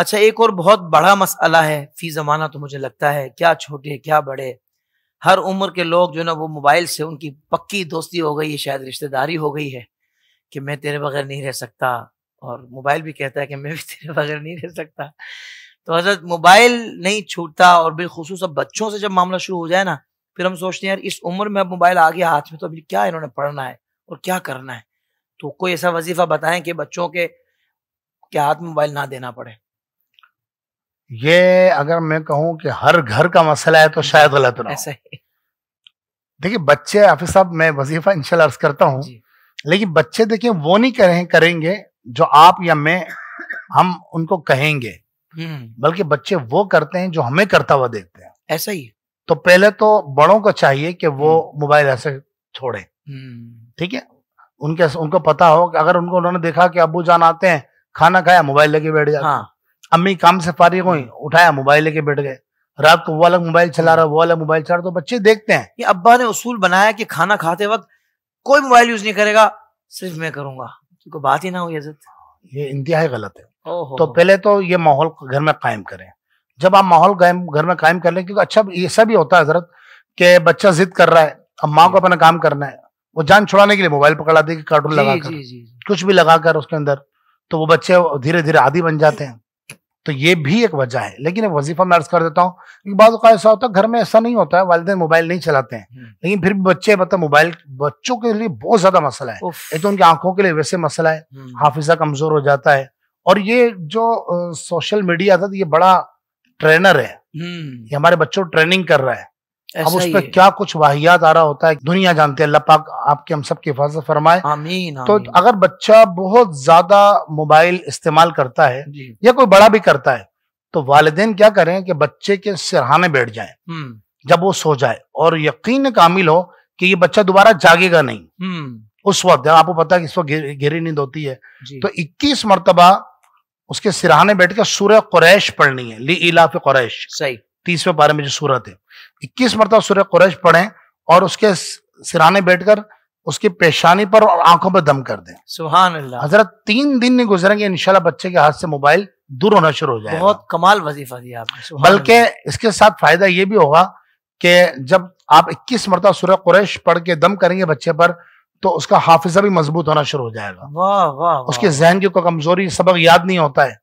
अच्छा एक और बहुत बड़ा मसला है फी ज़माना तो मुझे लगता है क्या छोटे क्या बड़े हर उम्र के लोग जो ना वो मोबाइल से उनकी पक्की दोस्ती हो गई है शायद रिश्तेदारी हो गई है कि मैं तेरे बगैर नहीं रह सकता और मोबाइल भी कहता है कि मैं भी तेरे बगैर नहीं रह सकता तो हजरत मोबाइल नहीं छूटता और बिलखसूस अब बच्चों से जब मामला शुरू हो जाए ना फिर हम सोचते हैं यार इस उम्र में अब मोबाइल आ गया हाथ में तो अभी क्या इन्होंने पढ़ना है और क्या करना है तो कोई ऐसा वजीफा बताएं कि बच्चों के, के हाथ में मोबाइल ना देना पड़े ये अगर मैं कहूं कि हर घर का मसला है तो शायद गलत ना ऐसा ही देखिए बच्चे हाफिज साहब मैं वजीफा इनशाला अर्ज करता हूँ लेकिन बच्चे देखिए वो नहीं करें करेंगे जो आप या मैं हम उनको कहेंगे हम्म। बल्कि बच्चे वो करते हैं जो हमें करता हुआ देखते हैं ऐसा ही तो पहले तो बड़ों को चाहिए कि वो हम्म। मोबाइल ऐसे छोड़े हम्म। ठीक है उनके उनको पता हो कि अगर उनको उन्होंने देखा कि अबू जान आते हैं खाना खाया मोबाइल लेके बैठ जाते हाँ। अम्मी काम से फारिग हुई उठाया मोबाइल लेके बैठ गए रात को वो अलग मोबाइल चला रहा वो अलग मोबाइल चला रहा तो बच्चे देखते हैं ये अब्बा ने उसूल बनाया कि खाना खाते वक्त कोई मोबाइल यूज नहीं करेगा सिर्फ मैं करूंगा क्योंकि बात ही ना हुई इज्जत ये इंतहा गलत है तो पहले तो ये माहौल घर में कायम करें जब आप माहौल घर में कायम कर लें क्योंकि तो अच्छा ऐसा भी होता है हजरत के बच्चा जिद कर रहा है अब माँ को अपना काम करना है वो जान छुड़ाने के लिए मोबाइल पकड़ा दे कार्टून लगा कर कुछ भी लगा कर उसके अंदर तो वो बच्चे धीरे धीरे आदि बन जाते हैं तो ये भी एक वजह है लेकिन अब वजीफा मैं अर्ज कर देता हूँ क्योंकि बाद ऐसा होता है घर में ऐसा नहीं होता है वालदे मोबाइल नहीं चलाते हैं हम्म। लेकिन फिर भी बच्चे मतलब मोबाइल बच्चों के लिए बहुत ज्यादा मसला है ये तो उनकी आंखों के लिए वैसे मसला है हम्म। हाफिजा कमजोर हो जाता है और ये जो सोशल मीडिया था ये बड़ा ट्रेनर है हम्म। ये हमारे बच्चों ट्रेनिंग कर रहा है अब उस पर क्या कुछ वाहियात आ रहा होता है दुनिया जानते हैं अल्लाह पाक आपके हम सब की हिफाजत फरमाए आमीन, तो आमीन, तो अगर बच्चा बहुत ज्यादा मोबाइल इस्तेमाल करता है या कोई बड़ा भी करता है तो वालदेन क्या करें कि बच्चे के सिरहाने बैठ जाए हम्म। जब वो सो जाए और यकीन कामिल हो कि ये बच्चा दोबारा जागेगा नहीं हम्म। उस वक्त आपको पता है कि इस वक्त गहरी नींद होती है तो इक्कीस मरतबा उसके सिरहाने बैठ कर सूर्य कुरैश पढ़नी है ली इलाफ कुरैश सही तीसवें पारे में जो सूरत है इक्कीस मरतब सूर्य कुरैश पढ़े और उसके सिराने बैठकर उसकी पेशानी पर और आंखों पर दम कर दें सुहान हजरत तीन दिन नहीं गुजरेंगे इनशाला बच्चे के हाथ से मोबाइल दूर होना शुरू हो जाए बहुत कमाल वजीफा दिया आपने बल्कि इसके साथ फायदा ये भी होगा कि जब आप 21 मरतब सूर्य कुरैश पढ़ के दम करेंगे बच्चे पर तो उसका हाफिजा भी मजबूत होना शुरू हो जाएगा वाह वाह उसके जहन की कोई कमजोरी सबक याद नहीं होता है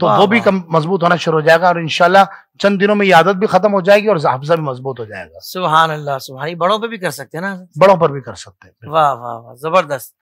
तो वो भी कम मजबूत होना शुरू हो जाएगा और इनशाला चंद दिनों में आदत भी खत्म हो जाएगी और हफ्जा भी मजबूत हो जाएगा सुबह अल्लाह सुबह बड़ों पर भी कर सकते हैं ना बड़ों पर भी कर सकते हैं वाह वाह वाह जबरदस्त